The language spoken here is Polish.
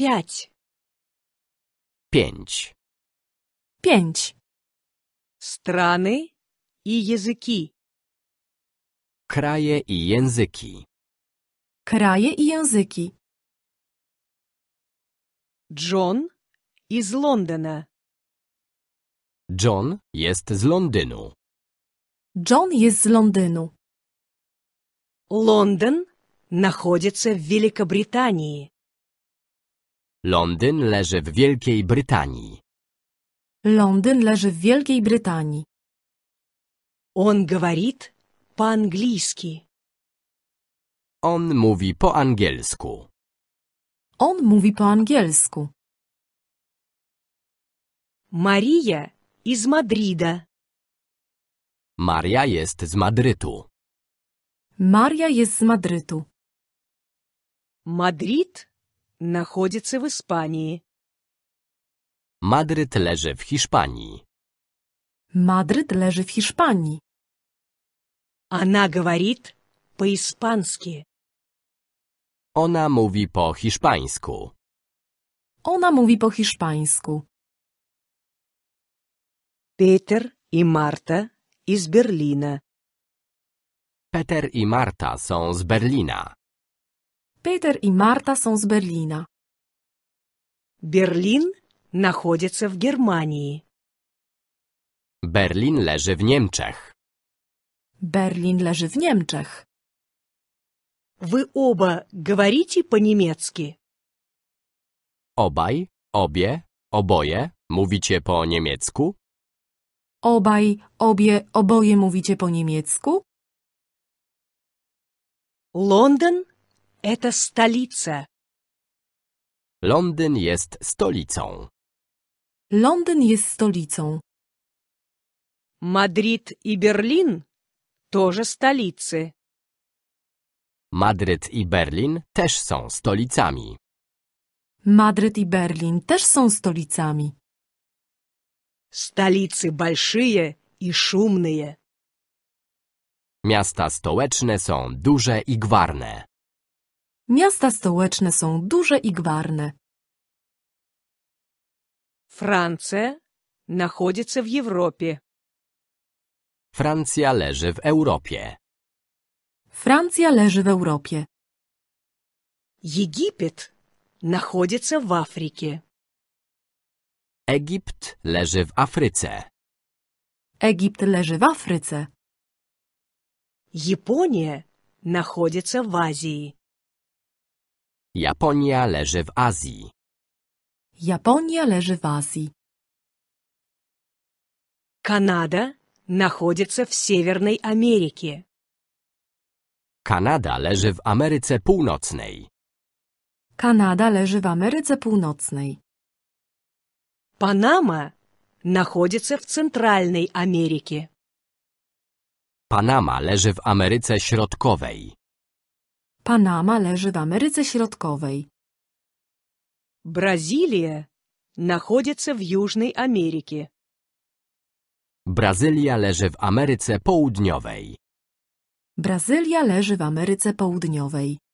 Pięć. Pięć. Pięć. Strany i języki. Kraje i języki. Kraje i języki. John i z Londyna. John jest z Londynu. John jest z Londynu. Londyn Лондон находится Wielkiej Brytanii. Londyn leży w Wielkiej Brytanii. Londyn leży w Wielkiej Brytanii. On говорит po angielsku. On mówi po angielsku. On mówi po angielsku. Maria z Madryda. Maria jest z Madrytu. Maria jest z Madrytu. Madryt Находится в Испании. Madryt leży w Hiszpanii. Madryt leży w Hiszpanii. Она говорит po испански Ona mówi po hiszpańsku. Ona mówi po hiszpańsku. Peter i Marta są z Berlina. Peter i Marta są z Berlina. znajduje się w Германии. Berlin leży w Niemczech. Berlin leży w Niemczech. Wy oba говорите po немецки Obaj, obie, oboje mówicie po niemiecku? Obaj, obie, oboje mówicie po niemiecku? Londyn Это столица. Londyn jest stolicą. Londyn jest stolicą. Madryt i Berlin тоже столицы. Madryt i Berlin też są stolicami. Madryt i Berlin też są stolicami. Stolicy большие i szumne. Miasta stołeczne są duże i gwarne. Miasta stołeczne są duże i gwarne. znajduje się w Europie. Francja leży w Europie. Francja leży w Europie. znajduje się w Afryce. Egipt leży w Afryce. Egipt leży w Afryce. Japonia znajduje się w Azji. Japonia leży w Azji. Japonia leży w Azji. Канада находится Kanada leży w Ameryce Północnej. Kanada leży w Ameryce Północnej. Panama się w Centralnej Ameryce. Panama leży w Ameryce Środkowej. Panama leży w Ameryce Środkowej. Бразилия находится в Южной Америке. Brazylia leży w Ameryce Południowej. Brazylia leży w Ameryce Południowej.